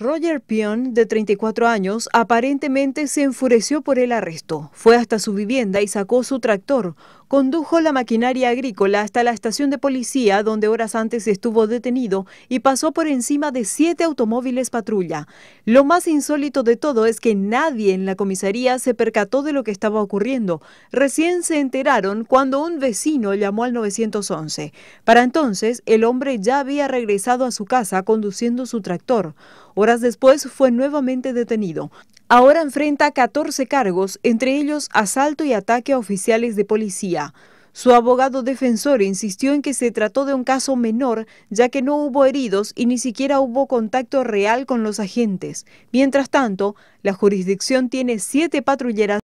Roger Pion, de 34 años, aparentemente se enfureció por el arresto. Fue hasta su vivienda y sacó su tractor, condujo la maquinaria agrícola hasta la estación de policía donde horas antes estuvo detenido y pasó por encima de siete automóviles patrulla. Lo más insólito de todo es que nadie en la comisaría se percató de lo que estaba ocurriendo. Recién se enteraron cuando un vecino llamó al 911. Para entonces, el hombre ya había regresado a su casa conduciendo su tractor. Horas después fue nuevamente detenido ahora enfrenta 14 cargos, entre ellos asalto y ataque a oficiales de policía. Su abogado defensor insistió en que se trató de un caso menor, ya que no hubo heridos y ni siquiera hubo contacto real con los agentes. Mientras tanto, la jurisdicción tiene siete patrulleras